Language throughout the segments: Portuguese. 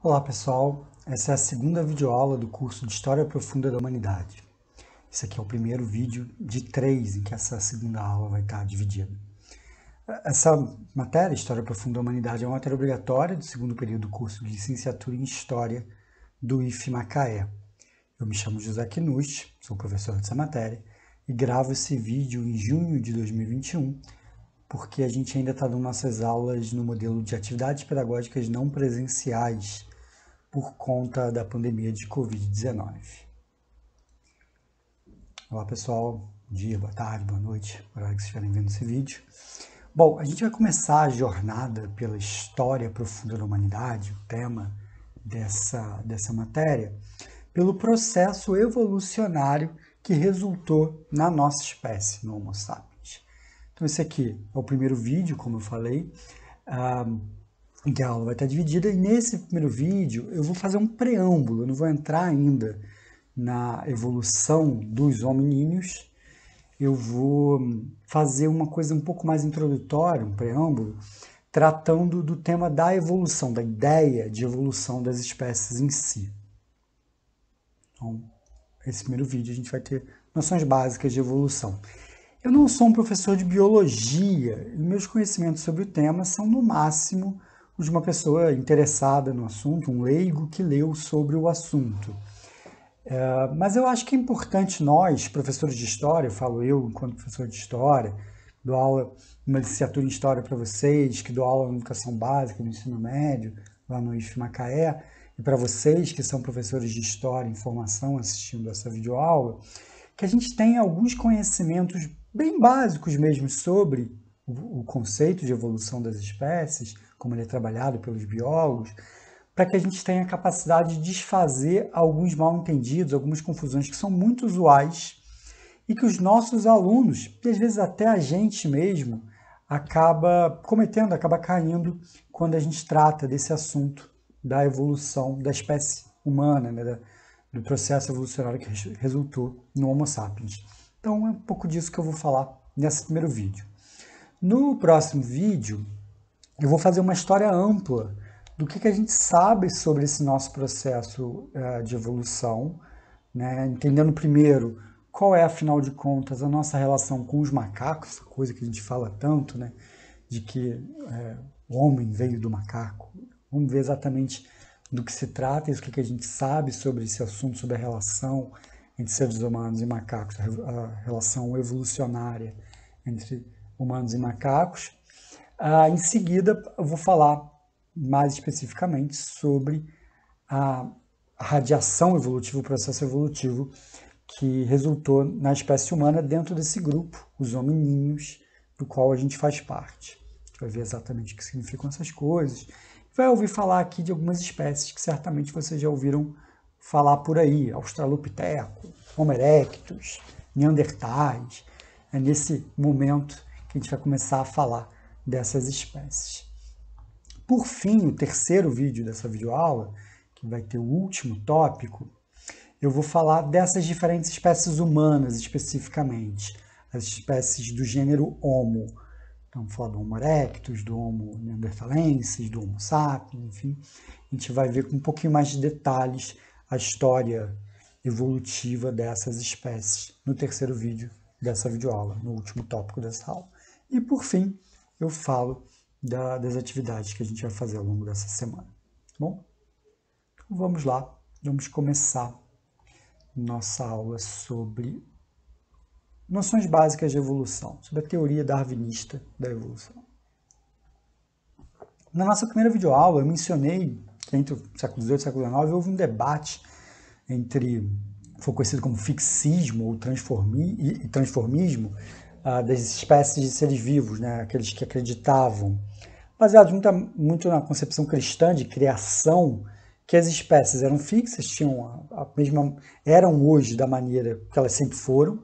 Olá pessoal, essa é a segunda videoaula do curso de História Profunda da Humanidade. Esse aqui é o primeiro vídeo de três em que essa segunda aula vai estar dividida. Essa matéria, História Profunda da Humanidade, é uma matéria obrigatória do segundo período do curso de Licenciatura em História do IF Macaé. Eu me chamo José Knust, sou professor dessa matéria e gravo esse vídeo em junho de 2021 porque a gente ainda está dando nossas aulas no modelo de atividades pedagógicas não presenciais por conta da pandemia de Covid-19. Olá pessoal, Bom dia, boa tarde, boa noite, horário que vocês estiverem vendo esse vídeo. Bom, a gente vai começar a jornada pela história profunda da humanidade, o tema dessa, dessa matéria, pelo processo evolucionário que resultou na nossa espécie, no Homo sapiens. Então esse aqui é o primeiro vídeo, como eu falei, ah, em que a aula vai estar dividida, e nesse primeiro vídeo eu vou fazer um preâmbulo, eu não vou entrar ainda na evolução dos hominíneos, eu vou hum, fazer uma coisa um pouco mais introdutória, um preâmbulo, tratando do tema da evolução, da ideia de evolução das espécies em si. Então, esse primeiro vídeo a gente vai ter noções básicas de evolução. Eu não sou um professor de biologia e meus conhecimentos sobre o tema são, no máximo, os de uma pessoa interessada no assunto, um leigo que leu sobre o assunto. É, mas eu acho que é importante nós, professores de história, eu falo eu enquanto professor de história, dou aula, uma licenciatura em história para vocês, que dou aula na educação básica, no ensino médio, lá no IF Macaé, e para vocês que são professores de história em formação assistindo essa videoaula, que a gente tenha alguns conhecimentos bem básicos mesmo sobre o conceito de evolução das espécies, como ele é trabalhado pelos biólogos, para que a gente tenha a capacidade de desfazer alguns mal-entendidos, algumas confusões que são muito usuais e que os nossos alunos, e às vezes até a gente mesmo, acaba cometendo, acaba caindo quando a gente trata desse assunto da evolução da espécie humana, né, do processo evolucionário que resultou no Homo sapiens. Então é um pouco disso que eu vou falar nesse primeiro vídeo. No próximo vídeo, eu vou fazer uma história ampla do que, que a gente sabe sobre esse nosso processo eh, de evolução, né? entendendo primeiro qual é, afinal de contas, a nossa relação com os macacos, essa coisa que a gente fala tanto, né? de que é, o homem veio do macaco. Vamos ver exatamente do que se trata, e que que a gente sabe sobre esse assunto, sobre a relação entre seres humanos e macacos, a relação evolucionária entre humanos e macacos. Ah, em seguida, eu vou falar mais especificamente sobre a radiação evolutiva, o processo evolutivo que resultou na espécie humana dentro desse grupo, os hominíneos, do qual a gente faz parte. A gente vai ver exatamente o que significam essas coisas. Vai ouvir falar aqui de algumas espécies que certamente vocês já ouviram falar falar por aí, Australopithecus, Homo erectus, Neandertais, é nesse momento que a gente vai começar a falar dessas espécies. Por fim, o terceiro vídeo dessa videoaula, que vai ter o último tópico, eu vou falar dessas diferentes espécies humanas especificamente, as espécies do gênero Homo. Então, vou falar do Homo erectus, do Homo neanderthalensis, do Homo sapiens, enfim. A gente vai ver com um pouquinho mais de detalhes a história evolutiva dessas espécies no terceiro vídeo dessa videoaula, no último tópico dessa aula. E por fim, eu falo da, das atividades que a gente vai fazer ao longo dessa semana. Tá bom, então vamos lá, vamos começar nossa aula sobre noções básicas de evolução, sobre a teoria darwinista da evolução. Na nossa primeira videoaula, eu mencionei entre o século XVIII e o século XIX, houve um debate entre, foi conhecido como fixismo ou transformi, e, transformismo, ah, das espécies de seres vivos, né, aqueles que acreditavam, baseados muito, muito na concepção cristã de criação, que as espécies eram fixas, tinham a, a mesma, eram hoje da maneira que elas sempre foram,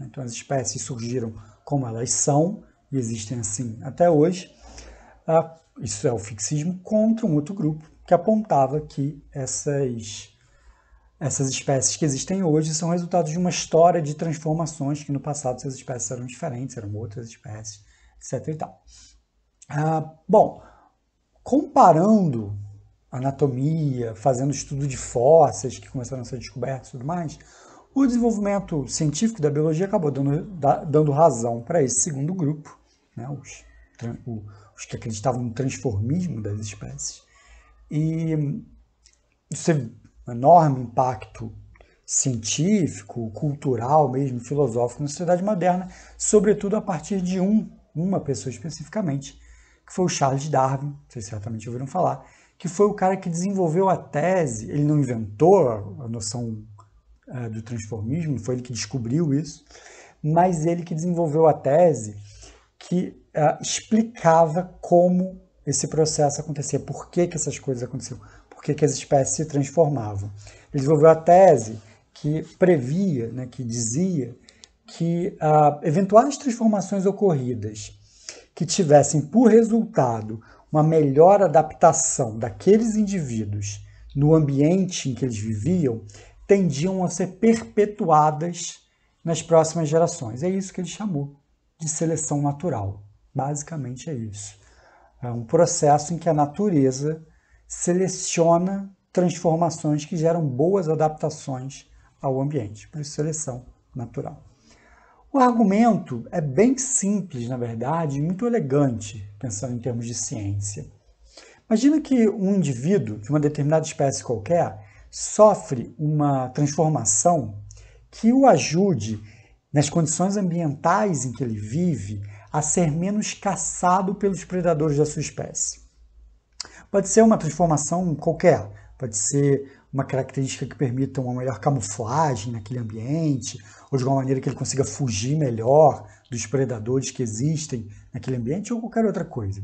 né, então as espécies surgiram como elas são e existem assim até hoje. Ah, isso é o fixismo contra um outro grupo, que apontava que essas, essas espécies que existem hoje são resultado de uma história de transformações que no passado essas espécies eram diferentes, eram outras espécies, etc. E tal. Ah, bom, comparando anatomia, fazendo estudo de fósseis que começaram a ser descobertos e tudo mais, o desenvolvimento científico da biologia acabou dando, dando razão para esse segundo grupo, né, os, os que acreditavam no transformismo das espécies. E isso teve é um enorme impacto científico, cultural, mesmo filosófico na sociedade moderna, sobretudo a partir de um, uma pessoa especificamente, que foi o Charles Darwin, vocês certamente ouviram falar, que foi o cara que desenvolveu a tese, ele não inventou a noção eh, do transformismo, foi ele que descobriu isso, mas ele que desenvolveu a tese que eh, explicava como esse processo acontecia, por que, que essas coisas aconteciam, por que, que as espécies se transformavam. Ele desenvolveu a tese que previa, né, que dizia que ah, eventuais transformações ocorridas que tivessem por resultado uma melhor adaptação daqueles indivíduos no ambiente em que eles viviam tendiam a ser perpetuadas nas próximas gerações. É isso que ele chamou de seleção natural. Basicamente é isso. É um processo em que a natureza seleciona transformações que geram boas adaptações ao ambiente, por isso seleção natural. O argumento é bem simples, na verdade, e muito elegante, pensando em termos de ciência. Imagina que um indivíduo de uma determinada espécie qualquer sofre uma transformação que o ajude nas condições ambientais em que ele vive a ser menos caçado pelos predadores da sua espécie. Pode ser uma transformação qualquer, pode ser uma característica que permita uma melhor camuflagem naquele ambiente, ou de alguma maneira que ele consiga fugir melhor dos predadores que existem naquele ambiente, ou qualquer outra coisa.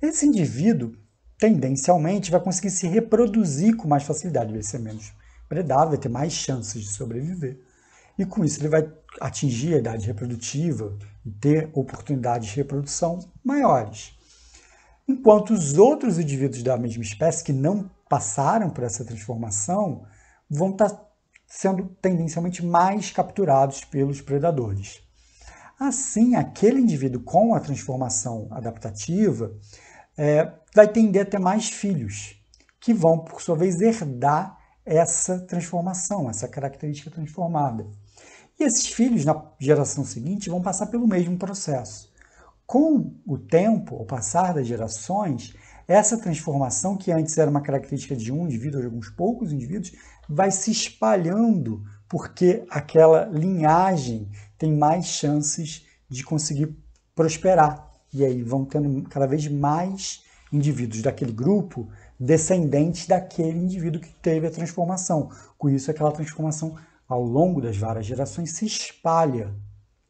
Esse indivíduo, tendencialmente, vai conseguir se reproduzir com mais facilidade, vai ser menos predado, vai ter mais chances de sobreviver e com isso ele vai atingir a idade reprodutiva e ter oportunidades de reprodução maiores. Enquanto os outros indivíduos da mesma espécie que não passaram por essa transformação vão estar tá sendo tendencialmente mais capturados pelos predadores. Assim, aquele indivíduo com a transformação adaptativa é, vai tender a ter mais filhos, que vão, por sua vez, herdar essa transformação, essa característica transformada. E esses filhos, na geração seguinte, vão passar pelo mesmo processo. Com o tempo, ao passar das gerações, essa transformação, que antes era uma característica de um indivíduo, de alguns poucos indivíduos, vai se espalhando, porque aquela linhagem tem mais chances de conseguir prosperar. E aí vão tendo cada vez mais indivíduos daquele grupo descendentes daquele indivíduo que teve a transformação. Com isso, aquela transformação ao longo das várias gerações, se espalha,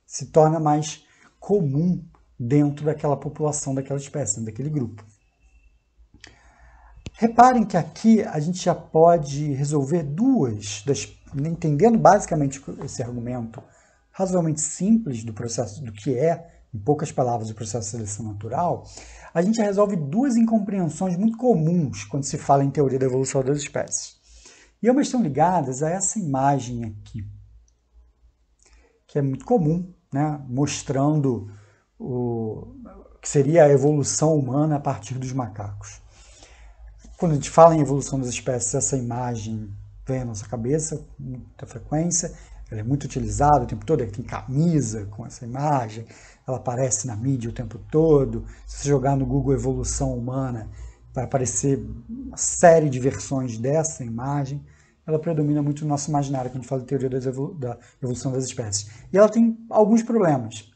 se torna mais comum dentro daquela população, daquela espécie, daquele grupo. Reparem que aqui a gente já pode resolver duas, das, entendendo basicamente esse argumento razoavelmente simples do processo, do que é, em poucas palavras, o processo de seleção natural, a gente resolve duas incompreensões muito comuns quando se fala em teoria da evolução das espécies. E ambas estão ligadas a essa imagem aqui, que é muito comum, né? mostrando o que seria a evolução humana a partir dos macacos. Quando a gente fala em evolução das espécies, essa imagem vem à nossa cabeça com muita frequência, ela é muito utilizada o tempo todo, tem é camisa com essa imagem, ela aparece na mídia o tempo todo. Se você jogar no Google Evolução Humana, vai aparecer uma série de versões dessa imagem ela predomina muito no nosso imaginário, quando a gente fala de teoria da evolução das espécies. E ela tem alguns problemas.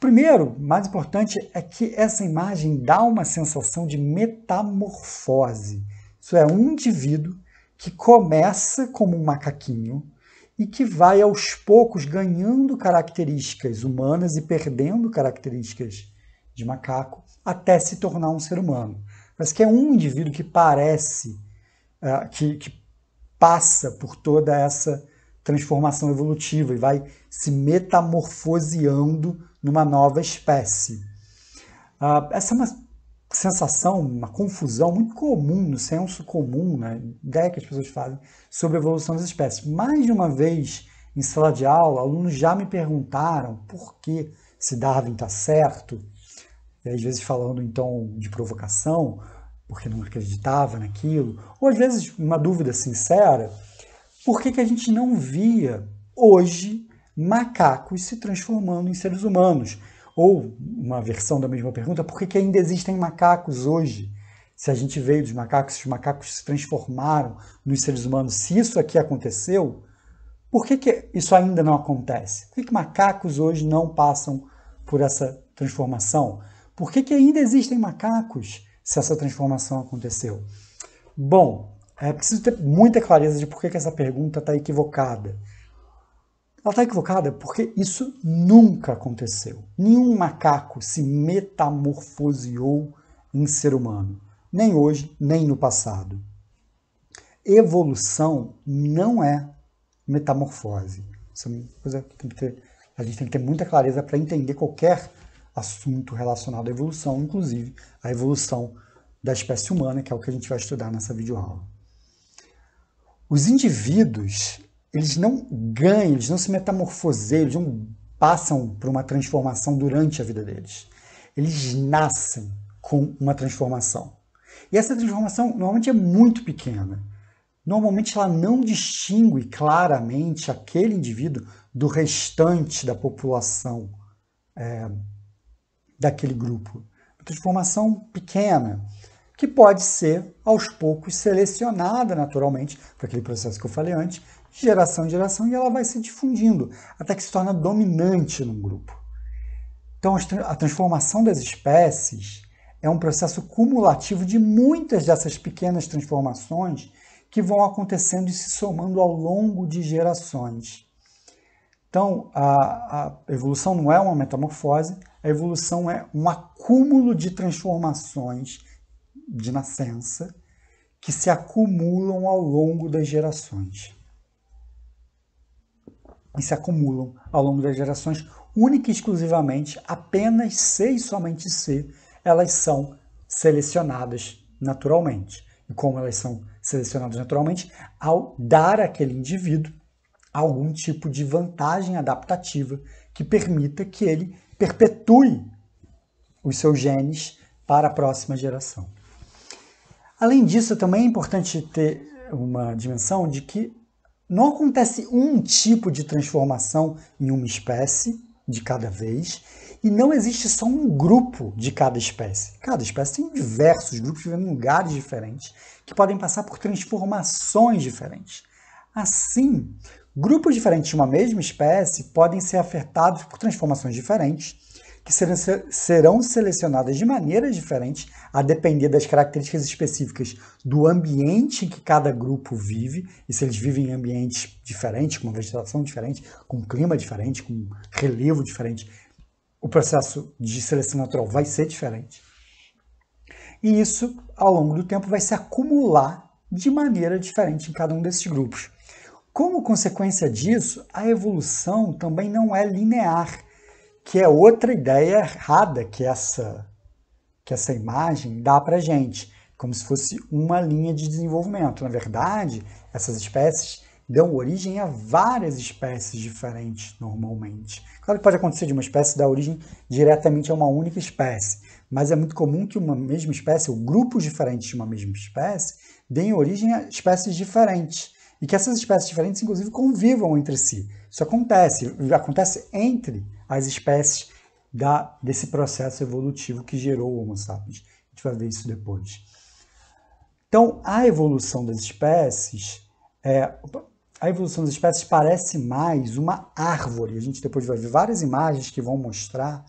primeiro, mais importante, é que essa imagem dá uma sensação de metamorfose. Isso é um indivíduo que começa como um macaquinho e que vai aos poucos ganhando características humanas e perdendo características de macaco até se tornar um ser humano. Mas que é um indivíduo que parece, uh, que, que passa por toda essa transformação evolutiva e vai se metamorfoseando numa nova espécie. Ah, essa é uma sensação, uma confusão muito comum no senso comum, na né? ideia que as pessoas fazem sobre a evolução das espécies. Mais de uma vez em sala de aula, alunos já me perguntaram por que se Darwin está certo, e às vezes falando então de provocação, porque não acreditava naquilo, ou às vezes uma dúvida sincera, por que, que a gente não via hoje macacos se transformando em seres humanos? Ou uma versão da mesma pergunta, por que, que ainda existem macacos hoje? Se a gente veio dos macacos, se os macacos se transformaram nos seres humanos, se isso aqui aconteceu, por que, que isso ainda não acontece? Por que, que macacos hoje não passam por essa transformação? Por que, que ainda existem macacos se essa transformação aconteceu? Bom, é preciso ter muita clareza de por que, que essa pergunta está equivocada. Ela está equivocada porque isso nunca aconteceu. Nenhum macaco se metamorfoseou em ser humano, nem hoje, nem no passado. Evolução não é metamorfose. Isso é uma coisa que, que ter, a gente tem que ter muita clareza para entender qualquer assunto relacionado à evolução, inclusive a evolução da espécie humana, que é o que a gente vai estudar nessa videoaula. Os indivíduos, eles não ganham, eles não se metamorfoseiam, eles não passam por uma transformação durante a vida deles. Eles nascem com uma transformação. E essa transformação normalmente é muito pequena. Normalmente ela não distingue claramente aquele indivíduo do restante da população é, daquele grupo. Uma transformação pequena, que pode ser, aos poucos, selecionada naturalmente, para aquele processo que eu falei antes, geração em geração, e ela vai se difundindo, até que se torna dominante num grupo. Então, a transformação das espécies é um processo cumulativo de muitas dessas pequenas transformações que vão acontecendo e se somando ao longo de gerações. Então, a, a, evolução não é uma metamorfose, a evolução é um acúmulo de transformações de nascença que se acumulam ao longo das gerações. E se acumulam ao longo das gerações, única e exclusivamente, apenas se e somente se elas são selecionadas naturalmente. E como elas são selecionadas naturalmente, ao dar àquele indivíduo algum tipo de vantagem adaptativa que permita que ele perpetue os seus genes para a próxima geração. Além disso, também é importante ter uma dimensão de que não acontece um tipo de transformação em uma espécie de cada vez e não existe só um grupo de cada espécie. Cada espécie tem diversos grupos vivendo em lugares diferentes que podem passar por transformações diferentes. Assim Grupos diferentes de uma mesma espécie podem ser afetados por transformações diferentes, que serão selecionadas de maneiras diferentes, a depender das características específicas do ambiente em que cada grupo vive, e se eles vivem em ambientes diferentes, com vegetação diferente, com clima diferente, com relevo diferente, o processo de seleção natural vai ser diferente. E isso, ao longo do tempo, vai se acumular de maneira diferente em cada um desses grupos. Como consequência disso, a evolução também não é linear, que é outra ideia errada que essa, que essa imagem dá para gente, como se fosse uma linha de desenvolvimento. Na verdade, essas espécies dão origem a várias espécies diferentes normalmente. Claro que pode acontecer de uma espécie dar origem diretamente a uma única espécie, mas é muito comum que uma mesma espécie, ou grupos diferentes de uma mesma espécie, deem origem a espécies diferentes e que essas espécies diferentes, inclusive, convivam entre si. Isso acontece, acontece entre as espécies da, desse processo evolutivo que gerou o Homo sapiens. A gente vai ver isso depois. Então, a evolução das espécies, é, a evolução das espécies parece mais uma árvore. A gente depois vai ver várias imagens que vão mostrar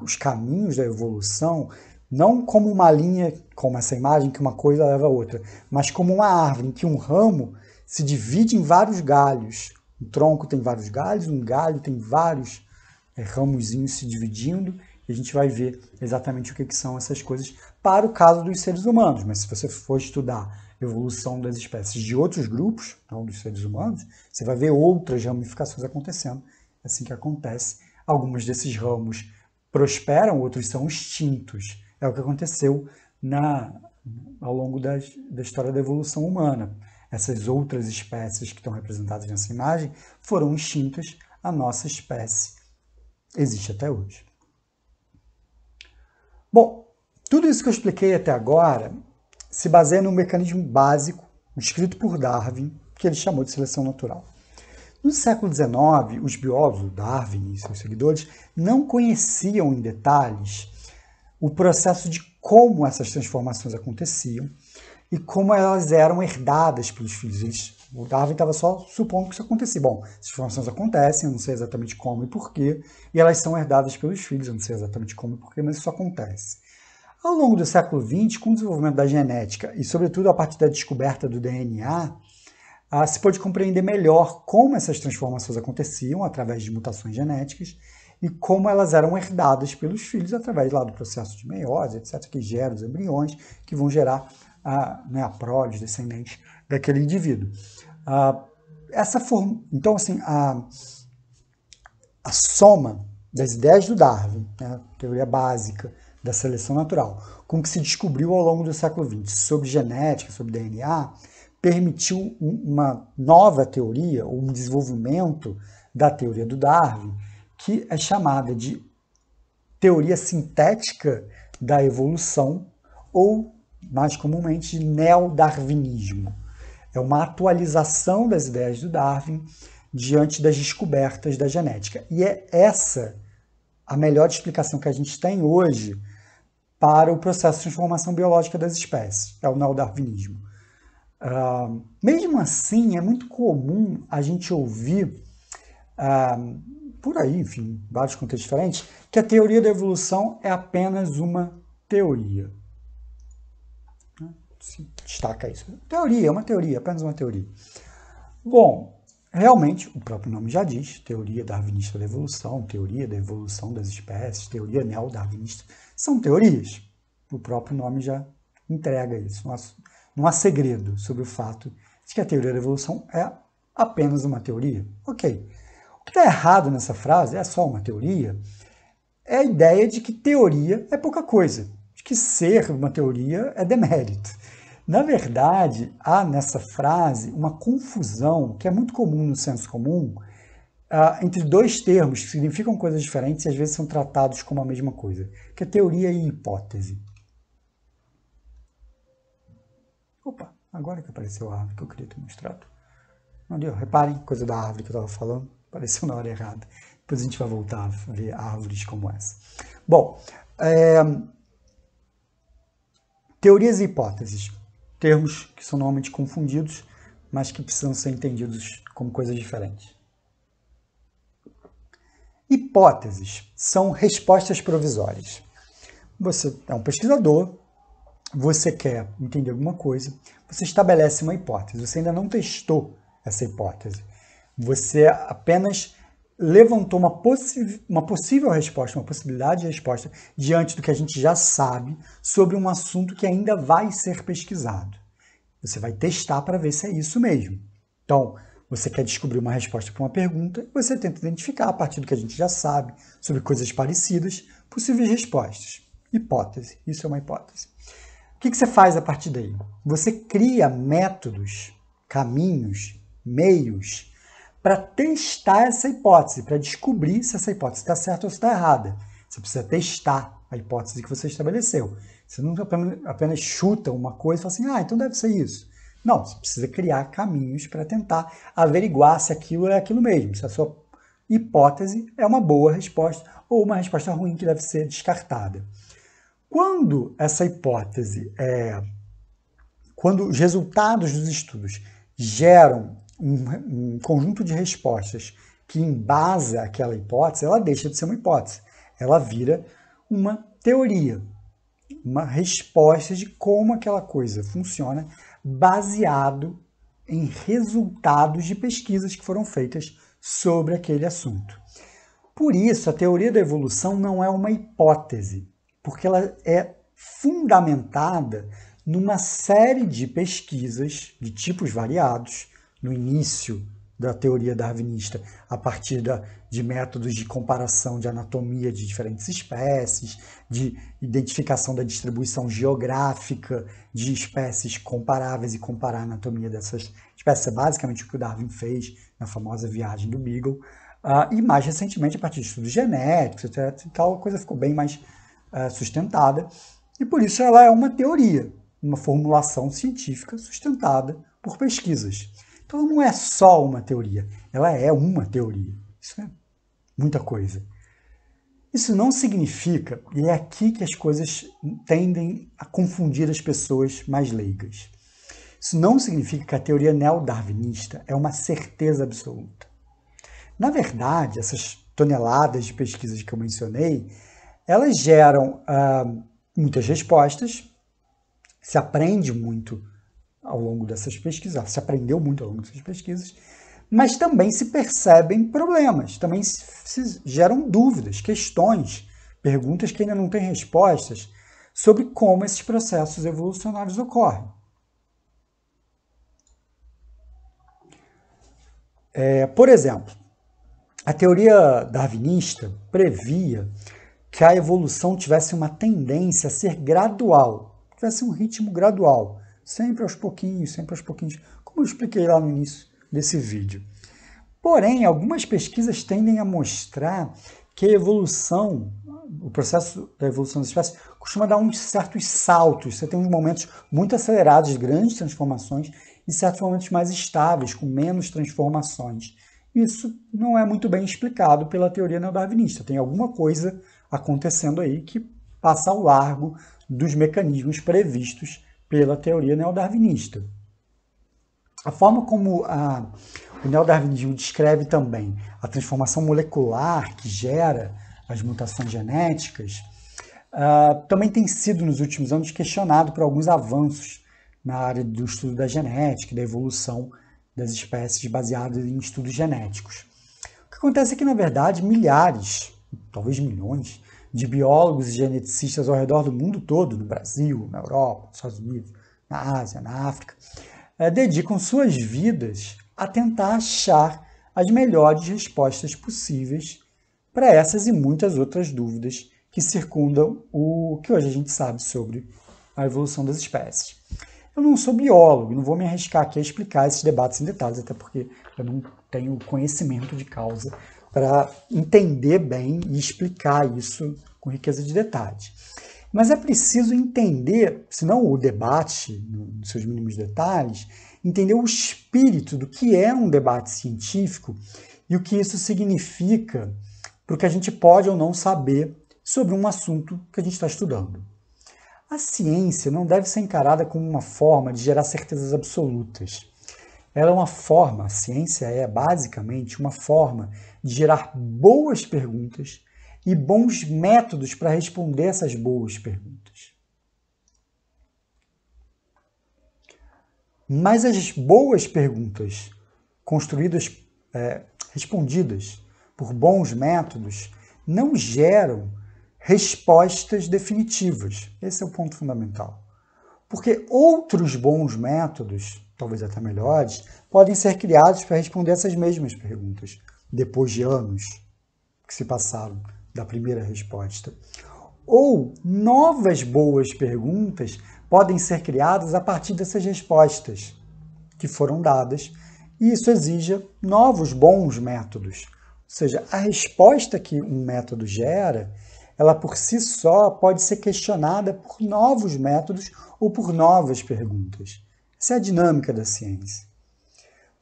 os caminhos da evolução, não como uma linha, como essa imagem, que uma coisa leva a outra, mas como uma árvore em que um ramo se divide em vários galhos. Um tronco tem vários galhos, um galho tem vários é, ramozinhos se dividindo, e a gente vai ver exatamente o que, que são essas coisas para o caso dos seres humanos. Mas se você for estudar evolução das espécies de outros grupos, não dos seres humanos, você vai ver outras ramificações acontecendo. É assim que acontece, alguns desses ramos prosperam, outros são extintos. É o que aconteceu na, ao longo das, da história da evolução humana essas outras espécies que estão representadas nessa imagem, foram extintas, a nossa espécie existe até hoje. Bom, tudo isso que eu expliquei até agora se baseia num mecanismo básico descrito por Darwin, que ele chamou de seleção natural. No século XIX, os biólogos, Darwin e seus seguidores, não conheciam em detalhes o processo de como essas transformações aconteciam e como elas eram herdadas pelos filhos. Eles, o Darwin estava só supondo que isso acontecia. Bom, essas informações acontecem, eu não sei exatamente como e porquê, e elas são herdadas pelos filhos, eu não sei exatamente como e porquê, mas isso acontece. Ao longo do século XX, com o desenvolvimento da genética e, sobretudo, a partir da descoberta do DNA, ah, se pôde compreender melhor como essas transformações aconteciam através de mutações genéticas e como elas eram herdadas pelos filhos através lá do processo de meiose, etc., que gera os embriões, que vão gerar a, né, a prole descendente daquele indivíduo. Ah, essa form... Então, assim, a, a soma das ideias do Darwin, né, teoria básica da seleção natural, com o que se descobriu ao longo do século XX sobre genética, sobre DNA, permitiu uma nova teoria, ou um desenvolvimento da teoria do Darwin, que é chamada de teoria sintética da evolução ou mais comumente de neodarwinismo. É uma atualização das ideias do Darwin diante das descobertas da genética. E é essa a melhor explicação que a gente tem hoje para o processo de transformação biológica das espécies, é o neodarwinismo. Uh, mesmo assim, é muito comum a gente ouvir uh, por aí, enfim, vários contextos diferentes, que a teoria da evolução é apenas uma teoria se destaca isso. Teoria, é uma teoria, apenas uma teoria. Bom, realmente, o próprio nome já diz, teoria darwinista da evolução, teoria da evolução das espécies, teoria neodarwinista, são teorias. O próprio nome já entrega isso. Não há, não há segredo sobre o fato de que a teoria da evolução é apenas uma teoria. Ok. O que está errado nessa frase, é só uma teoria, é a ideia de que teoria é pouca coisa de que ser uma teoria é demérito. Na verdade, há nessa frase uma confusão que é muito comum no senso comum ah, entre dois termos que significam coisas diferentes e às vezes são tratados como a mesma coisa, que é teoria e hipótese. Opa, agora que apareceu a árvore que eu queria ter mostrado. Não deu, reparem, coisa da árvore que eu estava falando, apareceu na hora errada. Depois a gente vai voltar a ver árvores como essa. Bom, é, Teorias e hipóteses, termos que são normalmente confundidos, mas que precisam ser entendidos como coisas diferentes. Hipóteses são respostas provisórias. Você é um pesquisador, você quer entender alguma coisa, você estabelece uma hipótese, você ainda não testou essa hipótese. Você apenas levantou uma, uma possível resposta, uma possibilidade de resposta diante do que a gente já sabe sobre um assunto que ainda vai ser pesquisado. Você vai testar para ver se é isso mesmo. Então, você quer descobrir uma resposta para uma pergunta, você tenta identificar, a partir do que a gente já sabe sobre coisas parecidas, possíveis respostas. Hipótese, isso é uma hipótese. O que, que você faz a partir daí? Você cria métodos, caminhos, meios para testar essa hipótese, para descobrir se essa hipótese está certa ou se está errada. Você precisa testar a hipótese que você estabeleceu. Você não apenas chuta uma coisa e fala assim, ah, então deve ser isso. Não, você precisa criar caminhos para tentar averiguar se aquilo é aquilo mesmo, se a sua hipótese é uma boa resposta ou uma resposta ruim que deve ser descartada. Quando essa hipótese é. Quando os resultados dos estudos geram um, um conjunto de respostas que embasa aquela hipótese, ela deixa de ser uma hipótese. Ela vira uma teoria, uma resposta de como aquela coisa funciona baseado em resultados de pesquisas que foram feitas sobre aquele assunto. Por isso, a teoria da evolução não é uma hipótese, porque ela é fundamentada numa série de pesquisas de tipos variados no início da teoria darwinista, a partir da, de métodos de comparação de anatomia de diferentes espécies, de identificação da distribuição geográfica de espécies comparáveis e comparar a anatomia dessas espécies. É basicamente o que o Darwin fez na famosa viagem do Beagle. Uh, e mais recentemente, a partir de estudos genéticos, etc. E tal, a coisa ficou bem mais uh, sustentada. E por isso ela é uma teoria, uma formulação científica sustentada por pesquisas. Então não é só uma teoria, ela é uma teoria. Isso é muita coisa. Isso não significa, e é aqui que as coisas tendem a confundir as pessoas mais leigas. Isso não significa que a teoria neodarwinista é uma certeza absoluta. Na verdade, essas toneladas de pesquisas que eu mencionei, elas geram ah, muitas respostas, se aprende muito ao longo dessas pesquisas, se aprendeu muito ao longo dessas pesquisas, mas também se percebem problemas, também se geram dúvidas, questões, perguntas que ainda não têm respostas sobre como esses processos evolucionários ocorrem. É, por exemplo, a teoria darwinista previa que a evolução tivesse uma tendência a ser gradual, tivesse um ritmo gradual, Sempre aos pouquinhos, sempre aos pouquinhos, como eu expliquei lá no início desse vídeo. Porém, algumas pesquisas tendem a mostrar que a evolução, o processo da evolução das espécies, costuma dar uns certos saltos. Você tem uns momentos muito acelerados, grandes transformações, e certos momentos mais estáveis, com menos transformações. Isso não é muito bem explicado pela teoria neodarwinista. Tem alguma coisa acontecendo aí que passa ao largo dos mecanismos previstos pela teoria neodarwinista. A forma como a, o neodarwinismo descreve também a transformação molecular que gera as mutações genéticas uh, também tem sido, nos últimos anos, questionado por alguns avanços na área do estudo da genética da evolução das espécies baseadas em estudos genéticos. O que acontece é que, na verdade, milhares, talvez milhões, de biólogos e geneticistas ao redor do mundo todo, no Brasil, na Europa, nos Estados Unidos, na Ásia, na África, eh, dedicam suas vidas a tentar achar as melhores respostas possíveis para essas e muitas outras dúvidas que circundam o que hoje a gente sabe sobre a evolução das espécies. Eu não sou biólogo, não vou me arriscar aqui a explicar esses debates em detalhes, até porque eu não tenho conhecimento de causa para entender bem e explicar isso com riqueza de detalhes. Mas é preciso entender, senão o debate, nos seus mínimos detalhes, entender o espírito do que é um debate científico e o que isso significa para o que a gente pode ou não saber sobre um assunto que a gente está estudando. A ciência não deve ser encarada como uma forma de gerar certezas absolutas. Ela é uma forma, a ciência é basicamente uma forma de gerar boas perguntas e bons métodos para responder essas boas perguntas. Mas as boas perguntas construídas, é, respondidas por bons métodos, não geram respostas definitivas. Esse é o ponto fundamental. Porque outros bons métodos, talvez até melhores, podem ser criados para responder essas mesmas perguntas depois de anos que se passaram da primeira resposta. Ou novas boas perguntas podem ser criadas a partir dessas respostas que foram dadas, e isso exija novos bons métodos. Ou seja, a resposta que um método gera, ela por si só pode ser questionada por novos métodos ou por novas perguntas. Essa é a dinâmica da ciência.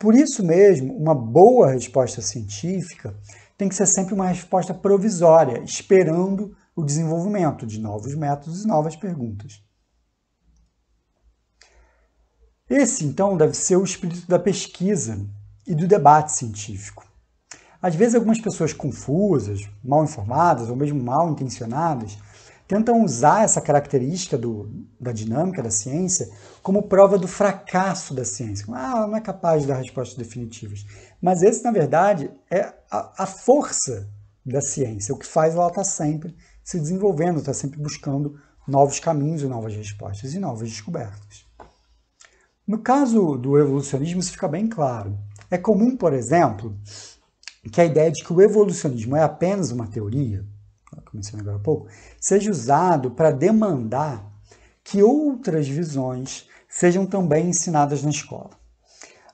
Por isso mesmo, uma boa resposta científica tem que ser sempre uma resposta provisória, esperando o desenvolvimento de novos métodos e novas perguntas. Esse, então, deve ser o espírito da pesquisa e do debate científico. Às vezes, algumas pessoas confusas, mal informadas ou mesmo mal intencionadas tentam usar essa característica do, da dinâmica da ciência como prova do fracasso da ciência. Ah, ela não é capaz de dar respostas definitivas. Mas esse, na verdade, é a, a força da ciência, o que faz ela estar tá sempre se desenvolvendo, está sempre buscando novos caminhos e novas respostas e novas descobertas. No caso do evolucionismo, isso fica bem claro. É comum, por exemplo, que a ideia de que o evolucionismo é apenas uma teoria, que eu mencionei agora há pouco, seja usado para demandar que outras visões sejam também ensinadas na escola.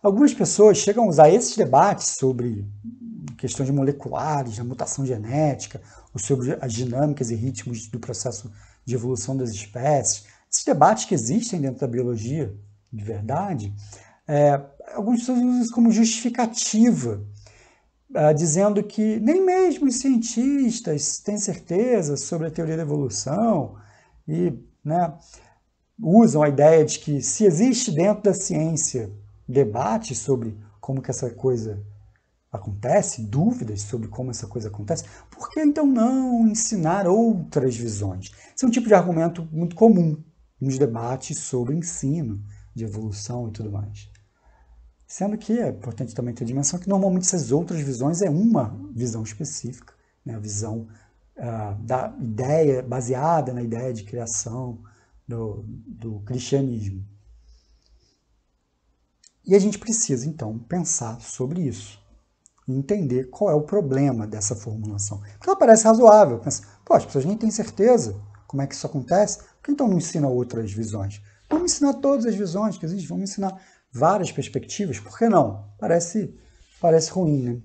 Algumas pessoas chegam a usar esses debates sobre questões moleculares, a mutação genética, ou sobre as dinâmicas e ritmos do processo de evolução das espécies, esses debates que existem dentro da biologia, de verdade, é, algumas pessoas usam isso como justificativa ah, dizendo que nem mesmo os cientistas têm certeza sobre a teoria da evolução e né, usam a ideia de que se existe dentro da ciência debate sobre como que essa coisa acontece, dúvidas sobre como essa coisa acontece, por que então não ensinar outras visões? Esse é um tipo de argumento muito comum nos debates sobre ensino, de evolução e tudo mais. Sendo que é importante também ter a dimensão que normalmente essas outras visões é uma visão específica, né? a visão uh, da ideia, baseada na ideia de criação do, do cristianismo. E a gente precisa, então, pensar sobre isso entender qual é o problema dessa formulação. Porque ela parece razoável. Pensa, pô, as pessoas nem têm certeza como é que isso acontece, por que então não ensina outras visões? Vamos ensinar todas as visões que existem, vamos ensinar várias perspectivas, por que não? Parece, parece ruim, né?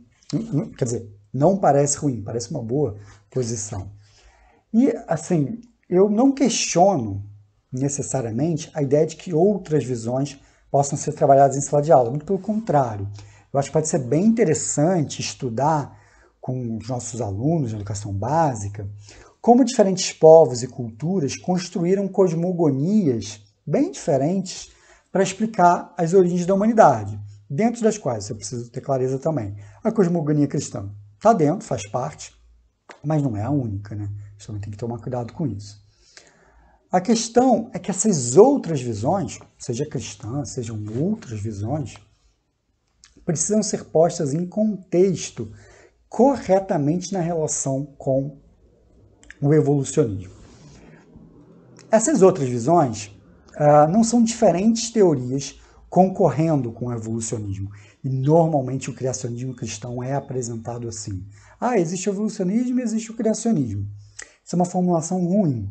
Quer dizer, não parece ruim, parece uma boa posição. E, assim, eu não questiono necessariamente a ideia de que outras visões possam ser trabalhadas em sala de aula, muito pelo contrário. Eu acho que pode ser bem interessante estudar com os nossos alunos de educação básica como diferentes povos e culturas construíram cosmogonias bem diferentes para explicar as origens da humanidade, dentro das quais eu preciso ter clareza também. A cosmogonia cristã está dentro, faz parte, mas não é a única, né? A gente também tem que tomar cuidado com isso. A questão é que essas outras visões, seja cristã, sejam outras visões, precisam ser postas em contexto corretamente na relação com o evolucionismo. Essas outras visões ah, não são diferentes teorias concorrendo com o evolucionismo. E normalmente o criacionismo cristão é apresentado assim. Ah, existe o evolucionismo e existe o criacionismo. Isso é uma formulação ruim.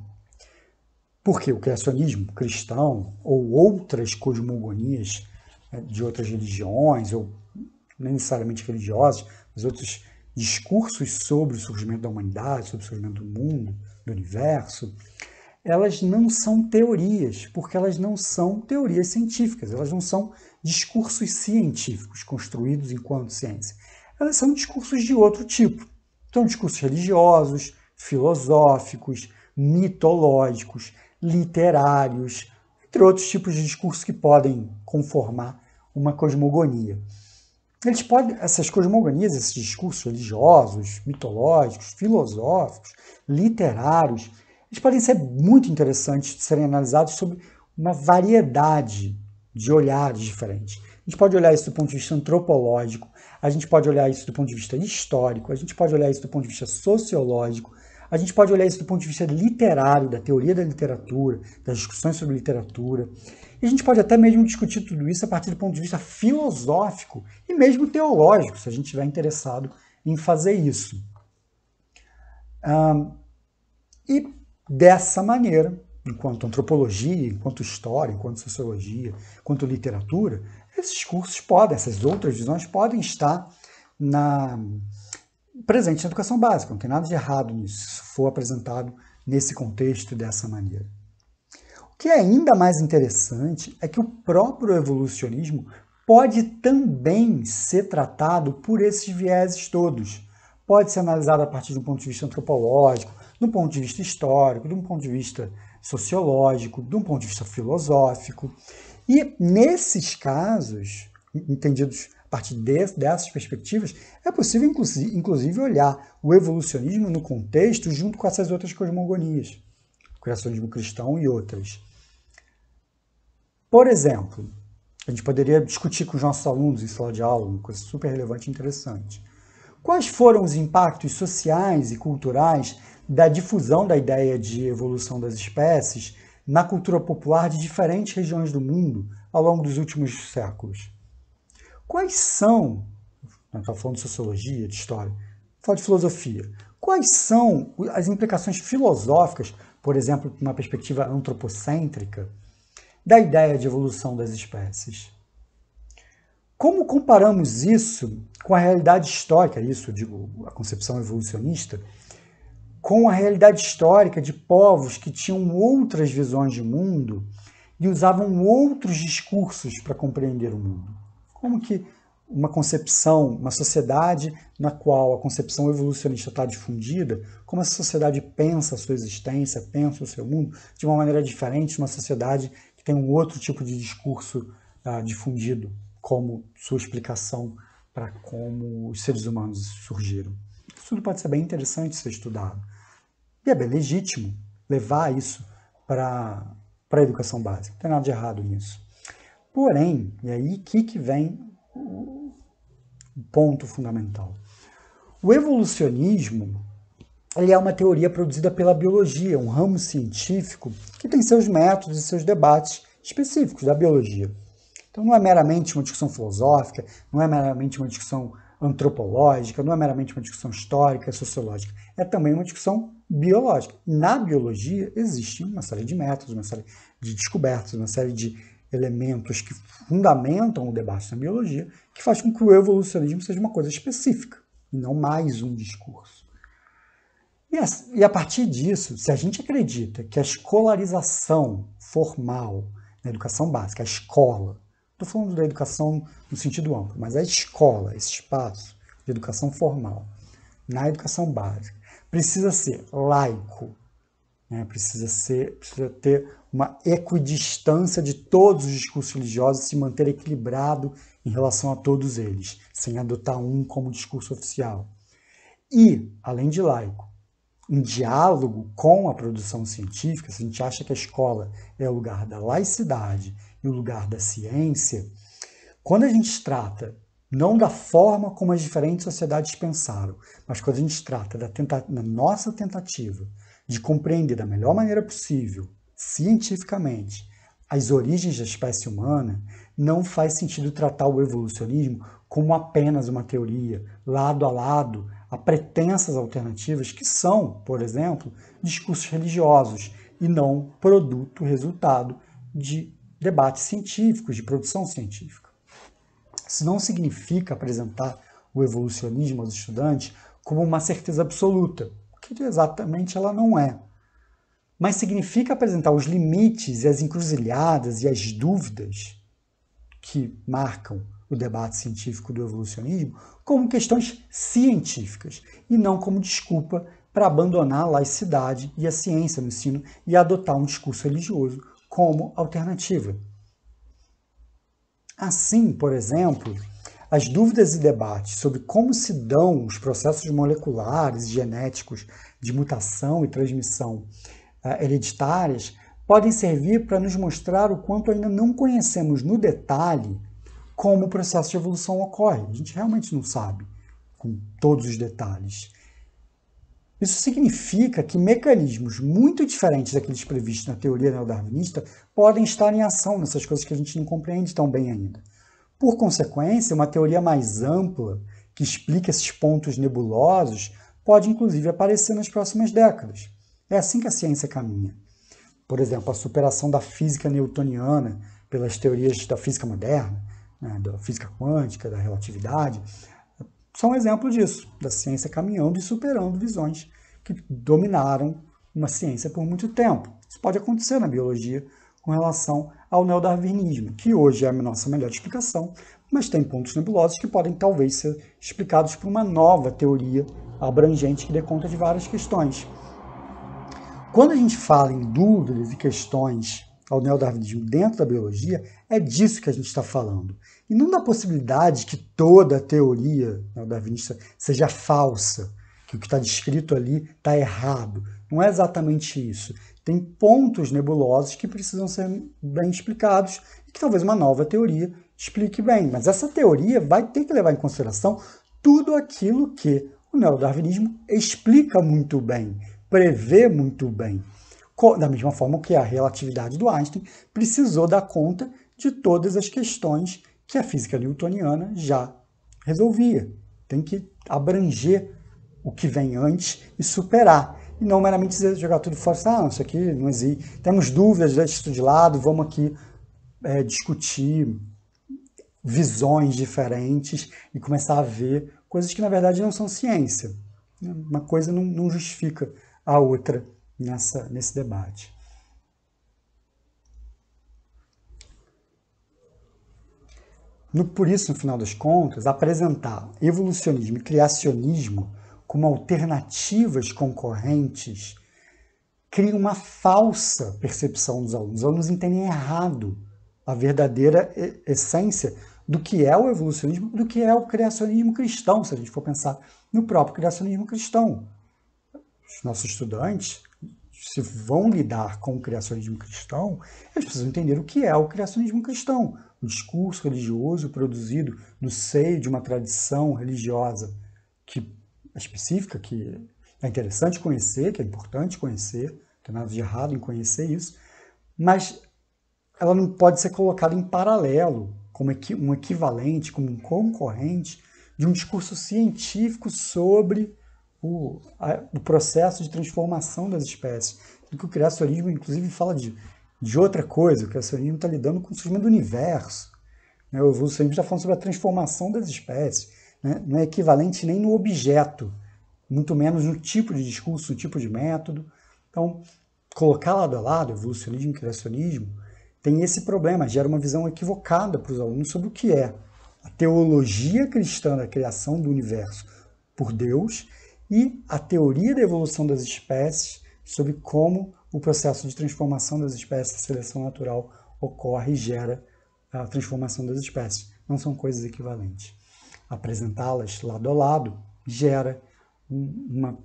Porque o criacionismo cristão ou outras cosmogonias eh, de outras religiões, ou necessariamente religiosas, mas outros discursos sobre o surgimento da humanidade, sobre o surgimento do mundo, do universo, elas não são teorias, porque elas não são teorias científicas, elas não são discursos científicos construídos enquanto ciência. Elas são discursos de outro tipo. São discursos religiosos, filosóficos, mitológicos, literários, entre outros tipos de discursos que podem conformar uma cosmogonia. Eles podem, essas cosmogonias, esses discursos religiosos, mitológicos, filosóficos, literários, eles podem ser muito interessantes de serem analisados sobre uma variedade de olhares diferentes. A gente pode olhar isso do ponto de vista antropológico, a gente pode olhar isso do ponto de vista histórico, a gente pode olhar isso do ponto de vista sociológico, a gente pode olhar isso do ponto de vista literário, da teoria da literatura, das discussões sobre literatura. E a gente pode até mesmo discutir tudo isso a partir do ponto de vista filosófico e mesmo teológico, se a gente estiver interessado em fazer isso. Um, e Dessa maneira, enquanto antropologia, enquanto história, enquanto sociologia, enquanto literatura, esses cursos podem, essas outras visões podem estar na presente na educação básica. Não tem nada de errado nisso, se for apresentado nesse contexto dessa maneira. O que é ainda mais interessante é que o próprio evolucionismo pode também ser tratado por esses vieses todos. Pode ser analisado a partir de um ponto de vista antropológico, de um ponto de vista histórico, de um ponto de vista sociológico, de um ponto de vista filosófico. E nesses casos, entendidos a partir dessas perspectivas, é possível inclusive olhar o evolucionismo no contexto junto com essas outras cosmogonias, o criacionismo cristão e outras. Por exemplo, a gente poderia discutir com os nossos alunos em sala de aula, uma coisa super relevante e interessante. Quais foram os impactos sociais e culturais da difusão da ideia de evolução das espécies na cultura popular de diferentes regiões do mundo ao longo dos últimos séculos. Quais são, não estou tá falando de sociologia, de história, tá falo de filosofia, quais são as implicações filosóficas, por exemplo, uma perspectiva antropocêntrica, da ideia de evolução das espécies? Como comparamos isso com a realidade histórica, isso digo, a concepção evolucionista, com a realidade histórica de povos que tinham outras visões de mundo e usavam outros discursos para compreender o mundo. Como que uma concepção, uma sociedade na qual a concepção evolucionista está difundida, como essa sociedade pensa a sua existência, pensa o seu mundo de uma maneira diferente de uma sociedade que tem um outro tipo de discurso ah, difundido como sua explicação para como os seres humanos surgiram. Isso tudo pode ser bem interessante ser estudado. E é bem legítimo levar isso para a educação básica. Não tem nada de errado nisso. Porém, e aí que, que vem o ponto fundamental. O evolucionismo ele é uma teoria produzida pela biologia, um ramo científico que tem seus métodos e seus debates específicos da biologia. Então não é meramente uma discussão filosófica, não é meramente uma discussão antropológica, não é meramente uma discussão histórica, sociológica, é também uma discussão biológica. Na biologia existe uma série de métodos, uma série de descobertas, uma série de elementos que fundamentam o debate na biologia, que faz com que o evolucionismo seja uma coisa específica, e não mais um discurso. E a, partir disso, se a gente acredita que a escolarização formal na educação básica, a escola, Estou falando da educação no sentido amplo, mas a escola, esse espaço de educação formal, na educação básica, precisa ser laico, né? precisa, ser, precisa ter uma equidistância de todos os discursos religiosos, se manter equilibrado em relação a todos eles, sem adotar um como discurso oficial. E, além de laico, um diálogo com a produção científica, se a gente acha que a escola é o lugar da laicidade no o lugar da ciência, quando a gente trata não da forma como as diferentes sociedades pensaram, mas quando a gente trata da, tenta da nossa tentativa de compreender da melhor maneira possível, cientificamente, as origens da espécie humana, não faz sentido tratar o evolucionismo como apenas uma teoria, lado a lado, a pretensas alternativas que são, por exemplo, discursos religiosos e não produto, resultado de debates científicos, de produção científica. Isso não significa apresentar o evolucionismo aos estudantes como uma certeza absoluta, que exatamente ela não é. Mas significa apresentar os limites e as encruzilhadas e as dúvidas que marcam o debate científico do evolucionismo como questões científicas e não como desculpa para abandonar a laicidade e a ciência no ensino e adotar um discurso religioso como alternativa. Assim, por exemplo, as dúvidas e debates sobre como se dão os processos moleculares e genéticos de mutação e transmissão eh, hereditárias podem servir para nos mostrar o quanto ainda não conhecemos no detalhe como o processo de evolução ocorre. A gente realmente não sabe com todos os detalhes. Isso significa que mecanismos muito diferentes daqueles previstos na teoria neodarwinista podem estar em ação nessas coisas que a gente não compreende tão bem ainda. Por consequência, uma teoria mais ampla, que explica esses pontos nebulosos, pode inclusive aparecer nas próximas décadas. É assim que a ciência caminha. Por exemplo, a superação da física newtoniana pelas teorias da física moderna, né, da física quântica, da relatividade, são um exemplo disso, da ciência caminhando e superando visões que dominaram uma ciência por muito tempo. Isso pode acontecer na biologia com relação ao neodarwinismo, que hoje é a nossa melhor explicação, mas tem pontos nebulosos que podem talvez ser explicados por uma nova teoria abrangente que dê conta de várias questões. Quando a gente fala em dúvidas e questões ao neodarwinismo dentro da biologia, é disso que a gente está falando. E não na possibilidade que toda a teoria né, darwinista seja falsa, que o que está descrito ali está errado. Não é exatamente isso. Tem pontos nebulosos que precisam ser bem explicados e que talvez uma nova teoria explique bem. Mas essa teoria vai ter que levar em consideração tudo aquilo que o neodarwinismo explica muito bem, prevê muito bem. Da mesma forma que a relatividade do Einstein precisou dar conta de todas as questões que a física newtoniana já resolvia. Tem que abranger o que vem antes e superar. E não meramente jogar tudo fora, ah, isso aqui não existe. Temos dúvidas, deixa isso de lado, vamos aqui é, discutir visões diferentes e começar a ver coisas que, na verdade, não são ciência. Uma coisa não, não justifica a outra nessa, nesse debate. No, por isso, no final das contas, apresentar evolucionismo e criacionismo como alternativas concorrentes cria uma falsa percepção dos alunos. Os alunos entendem errado a verdadeira essência do que é o evolucionismo, do que é o criacionismo cristão, se a gente for pensar no próprio criacionismo cristão. Os nossos estudantes se vão lidar com o criacionismo cristão, eles precisam entender o que é o criacionismo cristão, o discurso religioso produzido no seio de uma tradição religiosa que é específica, que é interessante conhecer, que é importante conhecer, não tem nada de errado em conhecer isso, mas ela não pode ser colocada em paralelo, como um equivalente, como um concorrente de um discurso científico sobre o, a, o processo de transformação das espécies. E que o criacionismo, inclusive, fala de, de outra coisa. O criacionismo está lidando com o surgimento do universo. Né? O evolucionismo está falando sobre a transformação das espécies. Né? Não é equivalente nem no objeto, muito menos no tipo de discurso, no tipo de método. Então, colocar lado a lado evolucionismo e criacionismo tem esse problema, gera uma visão equivocada para os alunos sobre o que é a teologia cristã da criação do universo por Deus e a teoria da evolução das espécies sobre como o processo de transformação das espécies, a seleção natural, ocorre e gera a transformação das espécies. Não são coisas equivalentes. Apresentá-las lado a lado gera uma,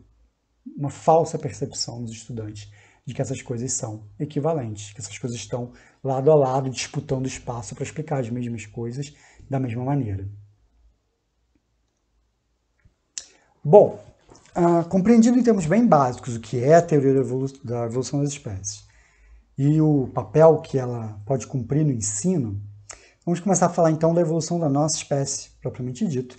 uma falsa percepção dos estudantes de que essas coisas são equivalentes, que essas coisas estão lado a lado, disputando espaço para explicar as mesmas coisas da mesma maneira. Bom, ah, compreendido em termos bem básicos o que é a teoria da evolução, da evolução das espécies e o papel que ela pode cumprir no ensino, vamos começar a falar então da evolução da nossa espécie, propriamente dito.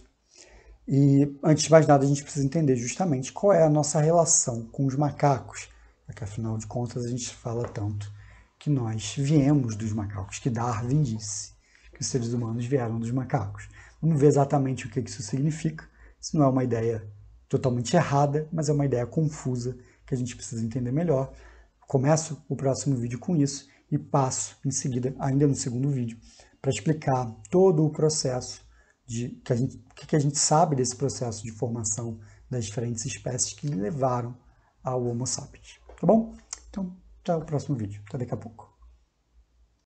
E antes de mais nada, a gente precisa entender justamente qual é a nossa relação com os macacos, porque afinal de contas a gente fala tanto que nós viemos dos macacos, que Darwin disse que os seres humanos vieram dos macacos. Vamos ver exatamente o que isso significa, se não é uma ideia totalmente errada, mas é uma ideia confusa que a gente precisa entender melhor. Começo o próximo vídeo com isso e passo em seguida, ainda no segundo vídeo, para explicar todo o processo de que a gente, que, que a gente sabe desse processo de formação das diferentes espécies que levaram ao Homo sapiens. Tá bom? Então, até o próximo vídeo. Até daqui a pouco.